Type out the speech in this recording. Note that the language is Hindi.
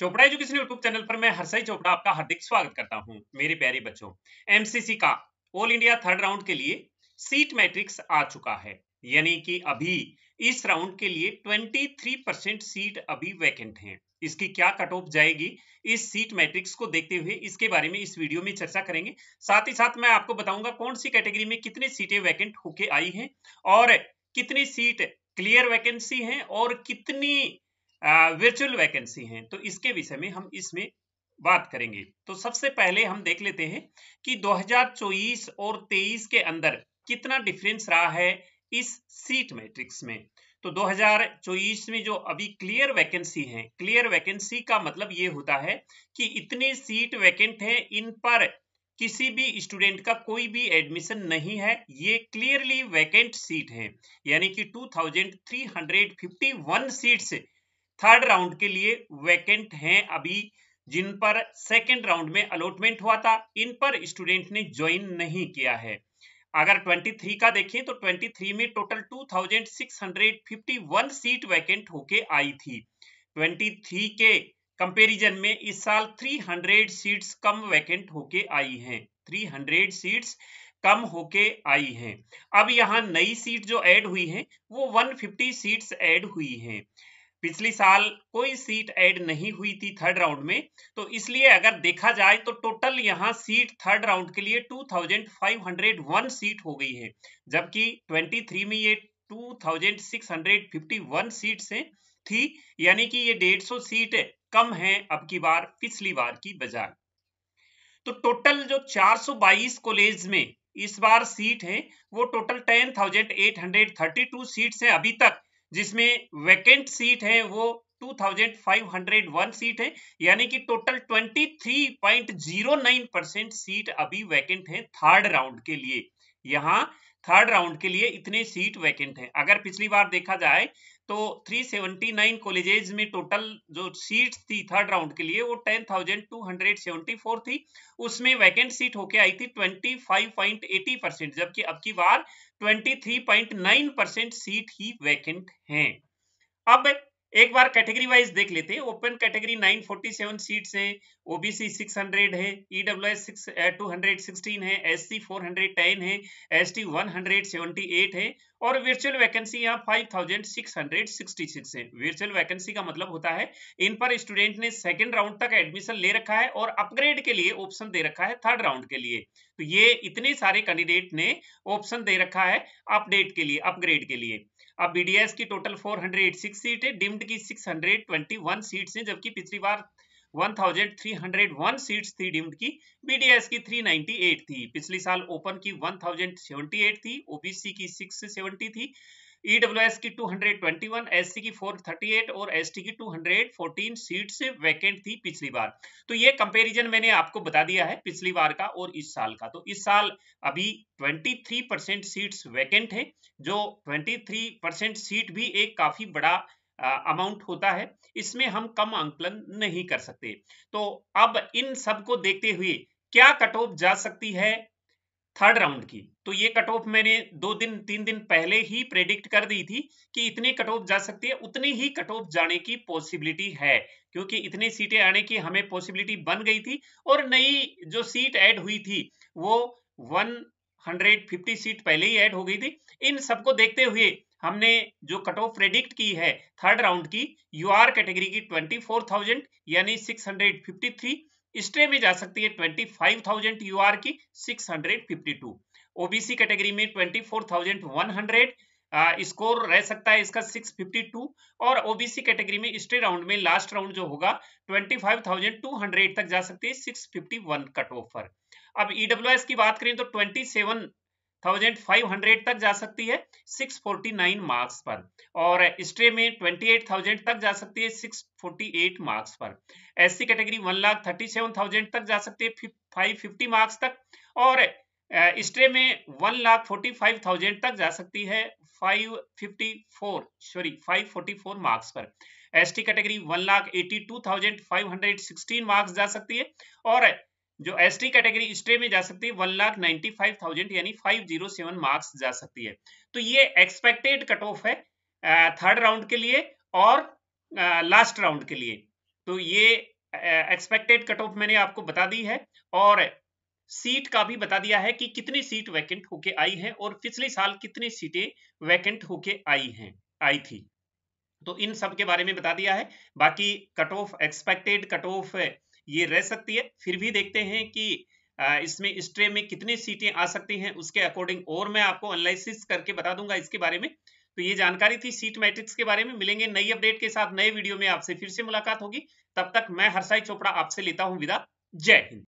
चोपड़ा एजुकेशन यूट्यूब चैनल पर मैं हरसाई चोपड़ा आपका हार्दिक स्वागत करता हूं मेरे प्यारे बच्चों एमसीसी का ऑल इंडिया थर्ड राउंड के लिए सीट मैट्रिक्स आ चुका है यानी कि अभी इस राउंड के लिए 23 परसेंट सीट अभी वैकेंट हैं इसकी क्या कट ऑफ जाएगी इस सीट मैट्रिक्स को देखते हुए इसके बारे में इस वीडियो में चर्चा करेंगे साथ ही साथ मैं आपको बताऊंगा कौन सी कैटेगरी में कितनी सीटें वैकेंट होके आई है और कितनी सीट क्लियर वैकेंसी है और कितनी वर्चुअल वैकेंसी हैं तो इसके विषय में हम इसमें बात करेंगे तो सबसे पहले हम देख लेते हैं कि 2024 और 23 के अंदर कितना डिफरेंस रहा है इस सीट मैट्रिक्स में तो 2024 में जो अभी क्लियर वैकेंसी है क्लियर वैकेंसी का मतलब ये होता है कि इतने सीट वैकेंट है इन पर किसी भी स्टूडेंट का कोई भी एडमिशन नहीं है ये क्लियरली वैकेंट सीट है यानी कि 2351 सीट्स थर्ड राउंड के लिए वैकेंट हैं अभी जिन पर सेकेंड राउंड में अलॉटमेंट हुआ था इन पर स्टूडेंट ने ज्वाइन नहीं किया है अगर 23 का देखें तो 23 में टोटल 2651 सीट वैकेंट होके आई थी 23 के कंपैरिजन में इस साल 300 सीट्स कम वैकेंट होके आई हैं 300 सीट्स कम होके आई हैं अब यहाँ नई सीट जो ऐड हुई है वो 150 सीट्स ऐड हुई हैं पिछली साल कोई सीट ऐड नहीं हुई थी थर्ड राउंड में तो इसलिए अगर देखा जाए तो टोटल यहाँ सीट थर्ड राउंड के लिए 2501 सीट हो गई है जबकि 23 में ये 2651 सीट से थी यानी कि ये 150 सीट कम है अब की बार पिछली बार की बजाय तो टोटल जो 422 कॉलेज में इस बार सीट है वो टोटल 10,832 सीट है अभी तक जिसमें वैकेंट सीट है वो 2501 सीट है यानी कि टोटल 23.09 परसेंट सीट अभी वैकेंट है थर्ड राउंड के लिए यहाँ थर्ड राउंड के लिए इतने सीट वैकेंट है अगर पिछली बार देखा जाए तो 379 कॉलेजेस में टोटल जो सीट थी थर्ड राउंड के लिए वो 10,274 थी उसमें वैकेंट सीट होके आई थी 25.80 परसेंट जबकि अब की बार 23.9 परसेंट सीट ही वैकेंट हैं अब एक बार कैटेगरी वाइज देख लेते हैं ओपन कैटेगरी 947 सीट्स हैं ओबीसी 600 है ईडब्ल्यूएस e 216 eh, है एससी 410 है एसटी 178 है और वर्चुअल वैकेंसी यहाँ 5666 है वर्चुअल वैकेंसी का मतलब होता है इन पर स्टूडेंट ने सेकेंड राउंड तक एडमिशन ले रखा है और अपग्रेड के लिए ऑप्शन दे रखा है थर्ड राउंड के लिए तो ये इतने सारे कैंडिडेट ने ऑप्शन दे रखा है अपडेट के लिए अपग्रेड के लिए अब बीडीएस की टोटल 486 सीट है डिम्ड की 621 सीट्स हैं जबकि पिछली बार 1301 सीट्स थी डिम्ड की बीडीएस की 398 थी पिछली साल ओपन की 1078 थी ओबीसी की 670 थी ईडब्ल्यूएस e की 221 एससी की 438 और एसटी की 214 सीट्स वैकेंट थी पिछली बार तो ये कंपैरिजन मैंने आपको बता दिया है पिछली बार का और इस साल का तो इस साल अभी 23 परसेंट सीट्स वैकेंट है जो 23 परसेंट सीट भी एक काफी बड़ा अमाउंट होता है इसमें हम कम आंकलन नहीं कर सकते तो अब इन सबको देखते हुए क्या कट ऑफ जा सकती है थर्ड राउंड की तो ये कट ऑफ मैंने दो दिन तीन दिन पहले ही प्रेडिक्ट कर दी थी कि इतनी कट ऑफ जा सकती है उतनी ही कट ऑफ जाने की पॉसिबिलिटी है क्योंकि इतनी सीटें आने की हमें पॉसिबिलिटी बन गई थी और नई जो सीट ऐड हुई थी वो 150 सीट पहले ही ऐड हो गई थी इन सबको देखते हुए हमने जो कट ऑफ प्रेडिक्ट की है थर्ड राउंड की यू कैटेगरी की ट्वेंटी यानी सिक्स स्ट्रे में जा सकती है twenty five thousand U R की six hundred fifty two OBC category में twenty four thousand one hundred score रह सकता है इसका 652 और ओबीसी कैटेगरी में स्ट्रे राउंड में लास्ट राउंड जो होगा 25,200 तक जा सकती है 651 कट ऑफर पर अब ईडब्ल्यूएस e की बात करें तो 27 1500 तक जा सकती है 649 मार्क्स पर और स्ट्रे में 28000 तक जा सकती है 648 मार्क्स पर एससी कैटेगरी वन लाख तक जा सकती है 550 मार्क्स तक और स्ट्रे में वन लाख तक जा सकती है 554 सॉरी 544 मार्क्स पर ST category one lakh marks जा सकती है और जो एस टी कैटेगरी स्टे में जा सकती है one lakh ninety five thousand यानी फाइव जीरो सेवन मार्क्स जा सकती है तो ये एक्सपेक्टेड कट ऑफ है थर्ड राउंड के लिए और लास्ट राउंड के लिए तो ये एक्सपेक्टेड कट ऑफ मैंने आपको बता दी है और सीट का भी बता दिया है कि कितनी सीट वैकेंट होके आई है और पिछले साल कितनी सीटें वैकेंट होके आई हैं आई थी तो इन सब के बारे में बता दिया है बाकी cut off expected cut off ये रह सकती है फिर भी देखते हैं कि इसमें स्ट्रे में कितनी सीटें आ सकती हैं उसके अकॉर्डिंग और मैं आपको एनालिसिस करके बता दूंगा इसके बारे में तो ये जानकारी थी सीट मैट्रिक्स के बारे में मिलेंगे नई अपडेट के साथ नए वीडियो में आपसे फिर से मुलाकात होगी तब तक मैं हर्षाई चोपड़ा आपसे लेता हूं विदा जय हिंद